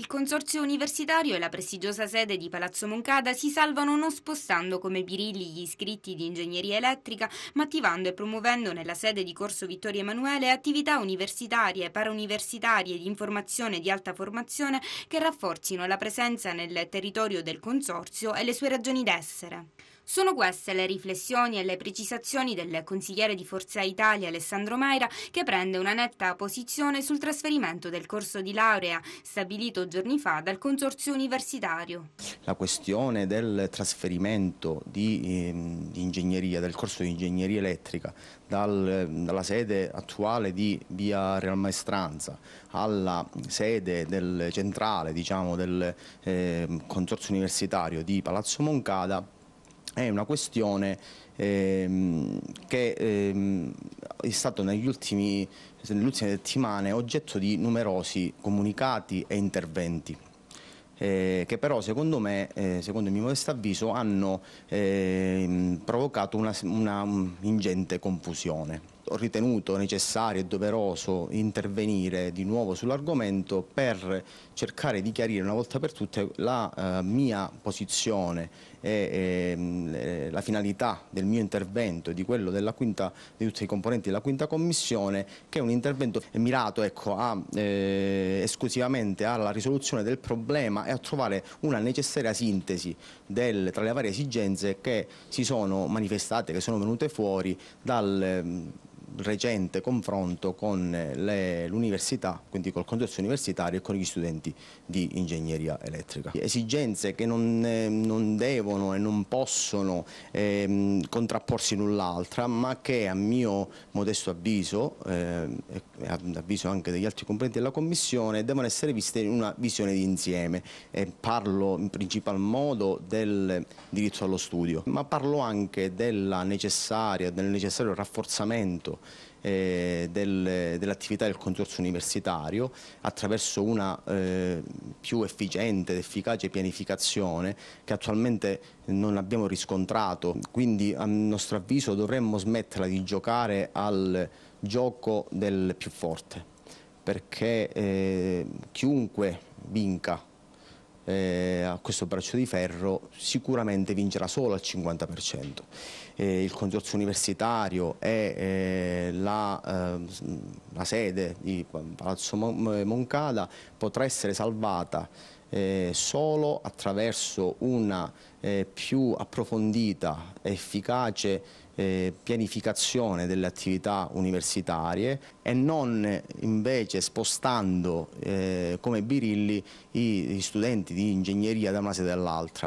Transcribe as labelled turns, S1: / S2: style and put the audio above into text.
S1: Il consorzio universitario e la prestigiosa sede di Palazzo Moncada si salvano non spostando come birilli gli iscritti di ingegneria elettrica, ma attivando e promuovendo nella sede di Corso Vittorio Emanuele attività universitarie, parauniversitarie di informazione e di alta formazione che rafforzino la presenza nel territorio del consorzio e le sue ragioni d'essere. Sono queste le riflessioni e le precisazioni del consigliere di Forza Italia Alessandro Maira che prende una netta posizione sul trasferimento del corso di laurea stabilito giorni fa dal Consorzio Universitario.
S2: La questione del trasferimento di, ehm, di ingegneria, del corso di ingegneria elettrica dal, dalla sede attuale di via Real Maestranza alla sede del centrale diciamo, del eh, Consorzio Universitario di Palazzo Moncada è una questione ehm, che ehm, è stata negli ultimi, nelle ultime settimane oggetto di numerosi comunicati e interventi. Eh, che però secondo me, eh, secondo il mio modesto avviso, hanno ehm, provocato una, una ingente confusione ho ritenuto necessario e doveroso intervenire di nuovo sull'argomento per cercare di chiarire una volta per tutte la eh, mia posizione e ehm, eh, la finalità del mio intervento e di quello quinta, di tutti i componenti della quinta commissione che è un intervento mirato ecco, a, eh, esclusivamente alla risoluzione del problema e a trovare una necessaria sintesi del, tra le varie esigenze che si sono manifestate, che sono venute fuori dal ehm, recente confronto con eh, l'università, quindi col consorzio universitario e con gli studenti di ingegneria elettrica. Esigenze che non, eh, non devono e non possono eh, contrapporsi null'altra, ma che a mio modesto avviso, eh, e ad avviso anche degli altri componenti della Commissione, devono essere viste in una visione di insieme. parlo in principal modo del diritto allo studio, ma parlo anche della necessaria, del necessario rafforzamento eh, del, dell'attività del consorzio universitario attraverso una eh, più efficiente ed efficace pianificazione che attualmente non abbiamo riscontrato, quindi a nostro avviso dovremmo smetterla di giocare al gioco del più forte perché eh, chiunque vinca eh, a questo braccio di ferro sicuramente vincerà solo al 50%. Eh, il consorzio universitario e eh, la, ehm, la sede di Palazzo Moncada potrà essere salvata eh, solo attraverso una eh, più approfondita, efficace eh, pianificazione delle attività universitarie e non invece spostando eh, come birilli gli studenti di ingegneria da una sede all'altra.